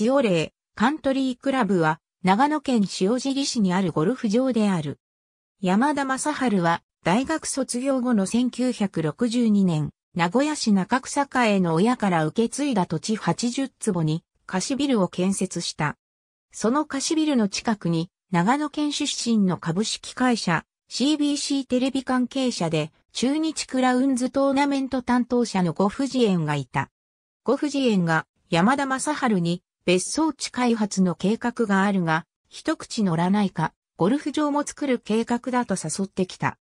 塩霊、カントリークラブは、長野県塩尻市にあるゴルフ場である。山田正春は、大学卒業後の1962年、名古屋市中草加への親から受け継いだ土地80坪に、貸ビルを建設した。その貸ビルの近くに、長野県出身の株式会社、CBC テレビ関係者で、中日クラウンズトーナメント担当者のご婦人園がいた。ご婦人園が山田正春に別荘地開発の計画があるが、一口乗らないか、ゴルフ場も作る計画だと誘ってきた。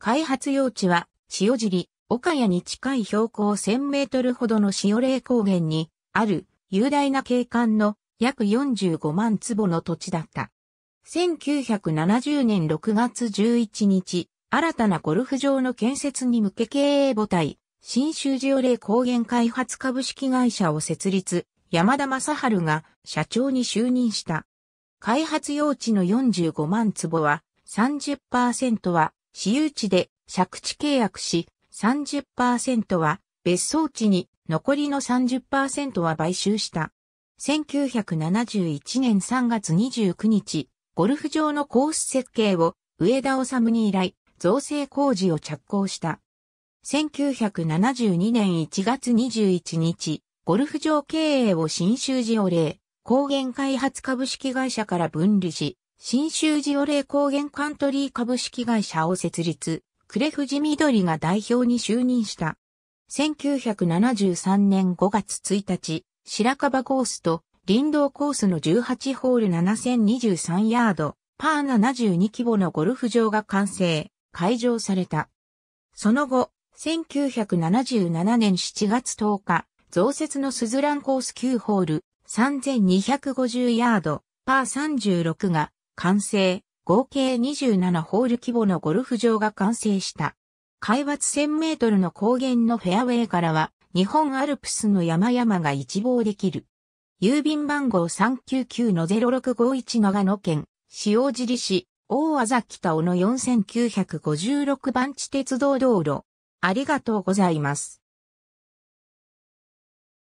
開発用地は、塩尻、岡谷に近い標高1000メートルほどの塩霊高原に、ある雄大な景観の約45万坪の土地だった。1970年6月11日、新たなゴルフ場の建設に向け経営母体、新州ジオレ高原開発株式会社を設立、山田正治が社長に就任した。開発用地の45万坪は30%は私有地で借地契約し、30%は別荘地に残りの30%は買収した。1971年3月29日、ゴルフ場のコース設計を上田治に依頼、造成工事を着工した。1972年1月21日、ゴルフ場経営を新州寺オレイ高原開発株式会社から分離し、新州寺オレイ高原カントリー株式会社を設立、呉藤緑が代表に就任した。1973年5月1日、白樺コースと林道コースの18ホール7023ヤード、パー72規模のゴルフ場が完成、開場された。その後、1977年7月10日、増設のスズランコース9ホール、3250ヤード、パー36が完成、合計27ホール規模のゴルフ場が完成した。海抜1000メートルの高原のフェアウェイからは、日本アルプスの山々が一望できる。郵便番号399-0651長野県、塩尻市、大和崎北尾の4956番地鉄道道路。ありがとうございます。